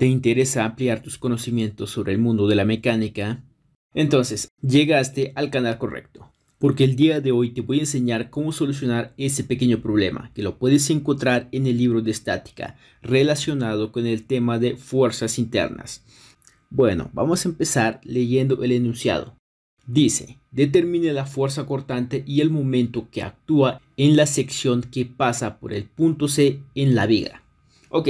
¿Te interesa ampliar tus conocimientos sobre el mundo de la mecánica? Entonces, llegaste al canal correcto, porque el día de hoy te voy a enseñar cómo solucionar ese pequeño problema que lo puedes encontrar en el libro de estática relacionado con el tema de fuerzas internas. Bueno, vamos a empezar leyendo el enunciado. Dice, determine la fuerza cortante y el momento que actúa en la sección que pasa por el punto C en la viga. Ok,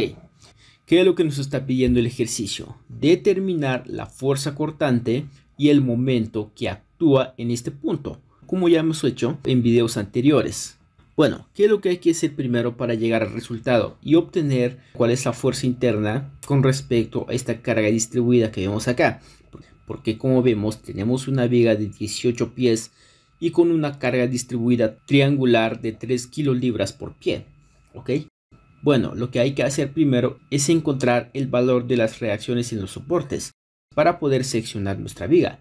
¿Qué es lo que nos está pidiendo el ejercicio? Determinar la fuerza cortante y el momento que actúa en este punto, como ya hemos hecho en videos anteriores. Bueno, ¿qué es lo que hay que hacer primero para llegar al resultado y obtener cuál es la fuerza interna con respecto a esta carga distribuida que vemos acá? Porque como vemos tenemos una viga de 18 pies y con una carga distribuida triangular de 3 kilolibras por pie. ¿Ok? Bueno, lo que hay que hacer primero es encontrar el valor de las reacciones en los soportes para poder seccionar nuestra viga.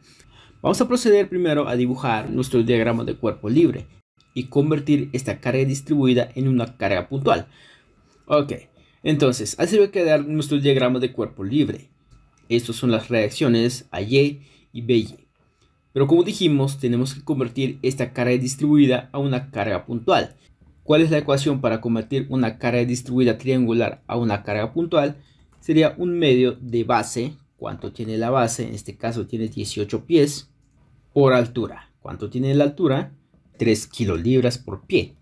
Vamos a proceder primero a dibujar nuestro diagrama de cuerpo libre y convertir esta carga distribuida en una carga puntual. Ok, entonces así va a quedar nuestro diagrama de cuerpo libre. Estas son las reacciones AY y BY. Pero como dijimos, tenemos que convertir esta carga distribuida a una carga puntual. ¿Cuál es la ecuación para convertir una carga distribuida triangular a una carga puntual? Sería un medio de base. ¿Cuánto tiene la base? En este caso tiene 18 pies por altura. ¿Cuánto tiene la altura? 3 kilolibras por pie.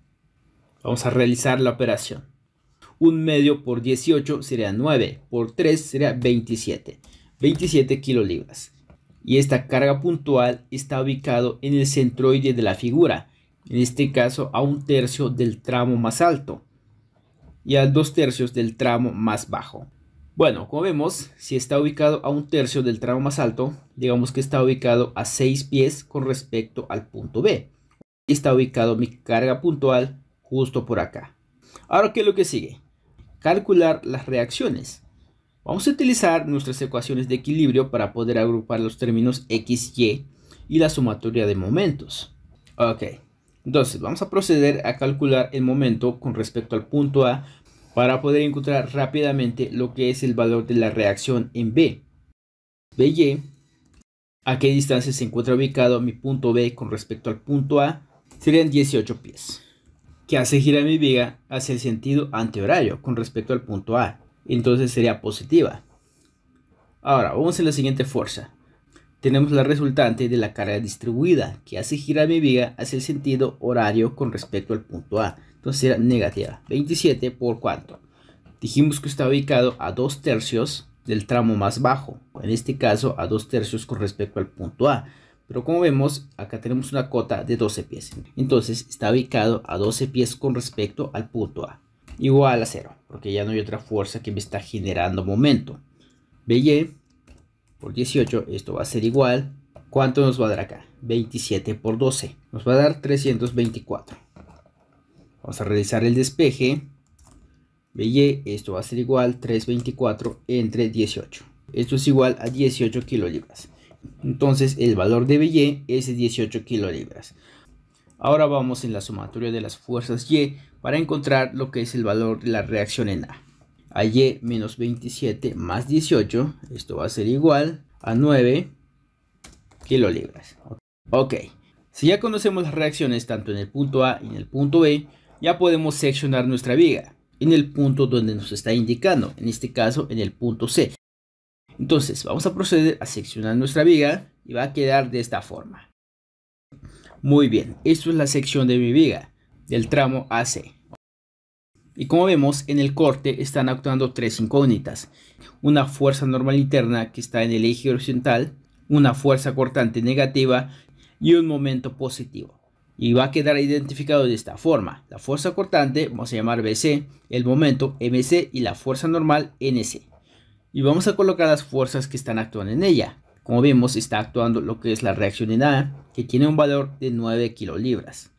Vamos a realizar la operación. Un medio por 18 sería 9, por 3 sería 27. 27 kilolibras. Y esta carga puntual está ubicado en el centroide de la figura en este caso a un tercio del tramo más alto y a dos tercios del tramo más bajo. Bueno, como vemos, si está ubicado a un tercio del tramo más alto, digamos que está ubicado a 6 pies con respecto al punto B. Y está ubicado mi carga puntual justo por acá. Ahora, ¿qué es lo que sigue? Calcular las reacciones. Vamos a utilizar nuestras ecuaciones de equilibrio para poder agrupar los términos x, y y la sumatoria de momentos. Ok, entonces vamos a proceder a calcular el momento con respecto al punto A para poder encontrar rápidamente lo que es el valor de la reacción en B. BY, a qué distancia se encuentra ubicado mi punto B con respecto al punto A, serían 18 pies, que hace girar mi viga hacia el sentido antihorario con respecto al punto A, entonces sería positiva. Ahora, vamos a la siguiente fuerza tenemos la resultante de la carga distribuida, que hace girar mi viga hacia el sentido horario con respecto al punto A. Entonces era negativa. 27 por cuánto. Dijimos que está ubicado a 2 tercios del tramo más bajo, en este caso a 2 tercios con respecto al punto A. Pero como vemos, acá tenemos una cota de 12 pies. Entonces está ubicado a 12 pies con respecto al punto A. Igual a 0, porque ya no hay otra fuerza que me está generando momento. Y por 18, esto va a ser igual. ¿Cuánto nos va a dar acá? 27 por 12. Nos va a dar 324. Vamos a realizar el despeje. BY, esto va a ser igual 324 entre 18. Esto es igual a 18 kilolibras. Entonces el valor de BY es 18 kilolibras. Ahora vamos en la sumatoria de las fuerzas Y para encontrar lo que es el valor de la reacción en A a y menos 27 más 18, esto va a ser igual a 9 kilolibras. Ok, si ya conocemos las reacciones tanto en el punto A y en el punto B, ya podemos seccionar nuestra viga en el punto donde nos está indicando, en este caso en el punto C. Entonces vamos a proceder a seccionar nuestra viga y va a quedar de esta forma. Muy bien, esto es la sección de mi viga, del tramo AC. Y como vemos en el corte están actuando tres incógnitas. Una fuerza normal interna que está en el eje horizontal, una fuerza cortante negativa y un momento positivo. Y va a quedar identificado de esta forma. La fuerza cortante vamos a llamar BC, el momento MC y la fuerza normal NC. Y vamos a colocar las fuerzas que están actuando en ella. Como vemos está actuando lo que es la reacción en A, que tiene un valor de 9 kilolibras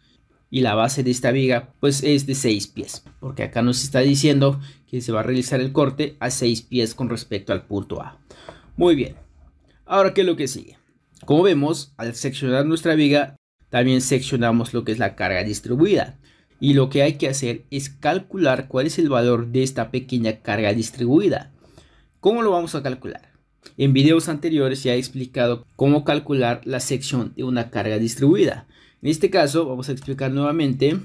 y la base de esta viga pues es de 6 pies porque acá nos está diciendo que se va a realizar el corte a 6 pies con respecto al punto A muy bien ahora qué es lo que sigue como vemos al seccionar nuestra viga también seccionamos lo que es la carga distribuida y lo que hay que hacer es calcular cuál es el valor de esta pequeña carga distribuida ¿cómo lo vamos a calcular? en videos anteriores ya he explicado cómo calcular la sección de una carga distribuida en este caso vamos a explicar nuevamente.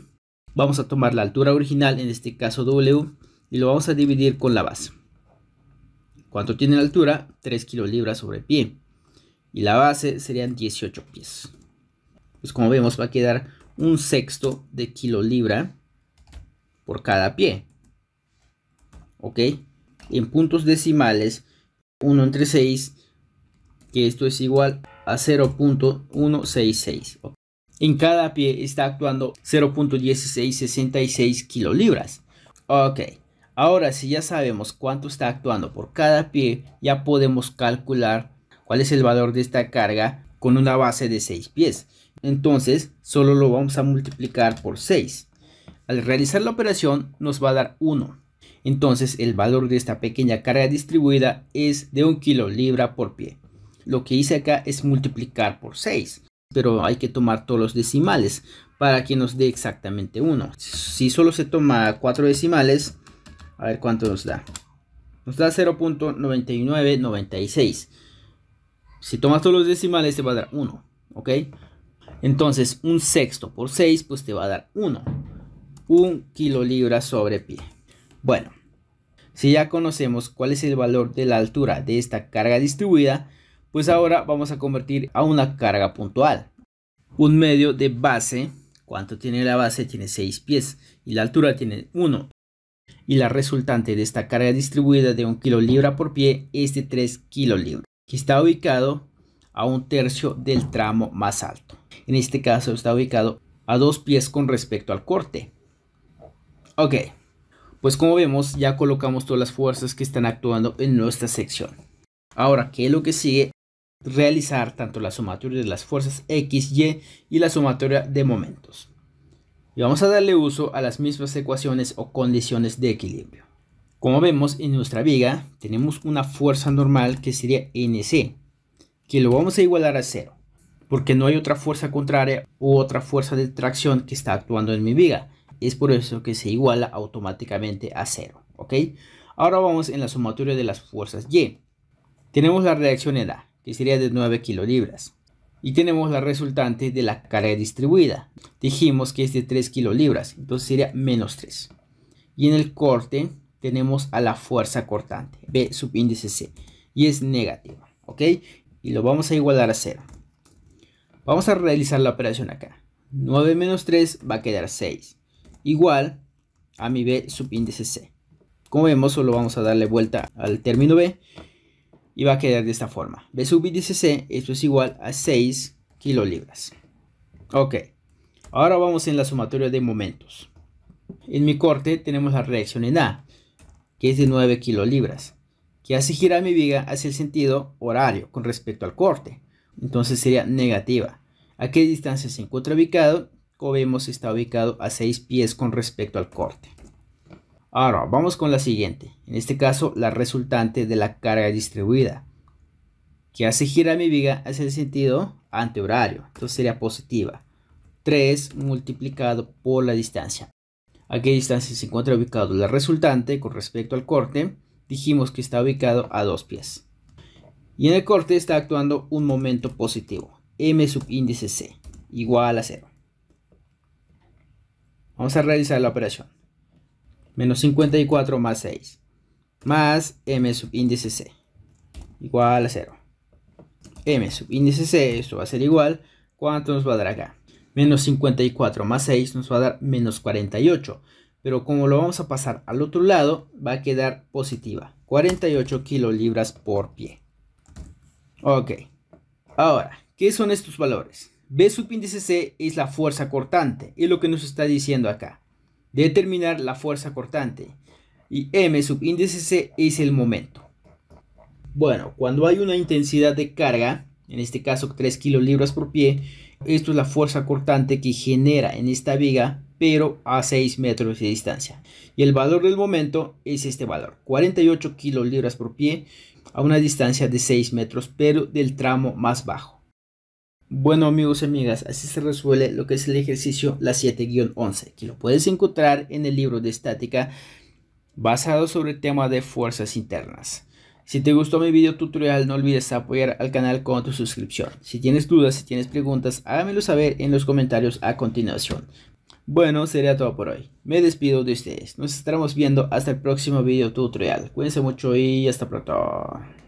Vamos a tomar la altura original, en este caso W, y lo vamos a dividir con la base. ¿Cuánto tiene la altura? 3 kilolibras sobre pie. Y la base serían 18 pies. Pues como vemos va a quedar un sexto de kilolibra por cada pie. ¿Ok? En puntos decimales, 1 entre 6, que esto es igual a 0.166. En cada pie está actuando 0.1666 kilolibras. Ok, ahora si ya sabemos cuánto está actuando por cada pie, ya podemos calcular cuál es el valor de esta carga con una base de 6 pies. Entonces, solo lo vamos a multiplicar por 6. Al realizar la operación nos va a dar 1. Entonces, el valor de esta pequeña carga distribuida es de 1 kilolibra por pie. Lo que hice acá es multiplicar por 6 pero hay que tomar todos los decimales para que nos dé exactamente 1. Si solo se toma 4 decimales, a ver cuánto nos da. Nos da 0.9996. Si tomas todos los decimales te va a dar 1, ¿ok? Entonces un sexto por 6 pues te va a dar 1. 1 kilolibra sobre pie. Bueno, si ya conocemos cuál es el valor de la altura de esta carga distribuida, pues ahora vamos a convertir a una carga puntual. Un medio de base, ¿cuánto tiene la base? Tiene 6 pies y la altura tiene 1. Y la resultante de esta carga distribuida de 1 kilolibra por pie es de 3 kilolibras, que está ubicado a un tercio del tramo más alto. En este caso está ubicado a 2 pies con respecto al corte. Ok, pues como vemos ya colocamos todas las fuerzas que están actuando en nuestra sección. Ahora, ¿qué es lo que sigue? realizar tanto la sumatoria de las fuerzas x, y y la sumatoria de momentos. Y vamos a darle uso a las mismas ecuaciones o condiciones de equilibrio. Como vemos en nuestra viga tenemos una fuerza normal que sería NC, que lo vamos a igualar a cero, porque no hay otra fuerza contraria u otra fuerza de tracción que está actuando en mi viga. Es por eso que se iguala automáticamente a cero. ¿ok? Ahora vamos en la sumatoria de las fuerzas Y. Tenemos la reacción en A, que sería de 9 kilolibras. Y tenemos la resultante de la carga distribuida. Dijimos que es de 3 kilolibras, entonces sería menos 3. Y en el corte tenemos a la fuerza cortante, B subíndice C, y es negativa, ¿ok? Y lo vamos a igualar a 0. Vamos a realizar la operación acá. 9 menos 3 va a quedar 6, igual a mi B subíndice C. Como vemos, solo vamos a darle vuelta al término B y va a quedar de esta forma. B sub i dice C, esto es igual a 6 kilolibras. Ok, ahora vamos en la sumatoria de momentos. En mi corte tenemos la reacción en A, que es de 9 kilolibras, que hace girar mi viga hacia el sentido horario con respecto al corte. Entonces sería negativa. ¿A qué distancia se encuentra ubicado? Como vemos, está ubicado a 6 pies con respecto al corte. Ahora, vamos con la siguiente, en este caso la resultante de la carga distribuida, que hace girar mi viga hacia el sentido antihorario, entonces sería positiva. 3 multiplicado por la distancia. ¿A qué distancia se encuentra ubicado la resultante con respecto al corte? Dijimos que está ubicado a dos pies. Y en el corte está actuando un momento positivo, m sub índice c, igual a 0. Vamos a realizar la operación menos 54 más 6 más m índice c igual a 0 m índice c esto va a ser igual ¿cuánto nos va a dar acá? menos 54 más 6 nos va a dar menos 48 pero como lo vamos a pasar al otro lado va a quedar positiva 48 kilolibras por pie ok ahora ¿qué son estos valores? B índice C es la fuerza cortante, es lo que nos está diciendo acá determinar la fuerza cortante y m sub índice c es el momento. Bueno, cuando hay una intensidad de carga, en este caso 3 kilolibras por pie, esto es la fuerza cortante que genera en esta viga, pero a 6 metros de distancia. Y el valor del momento es este valor, 48 kilolibras por pie a una distancia de 6 metros, pero del tramo más bajo. Bueno amigos y amigas, así se resuelve lo que es el ejercicio la 7-11, que lo puedes encontrar en el libro de estática basado sobre el tema de fuerzas internas. Si te gustó mi video tutorial, no olvides apoyar al canal con tu suscripción. Si tienes dudas, si tienes preguntas, háganmelo saber en los comentarios a continuación. Bueno, sería todo por hoy. Me despido de ustedes. Nos estaremos viendo hasta el próximo video tutorial. Cuídense mucho y hasta pronto.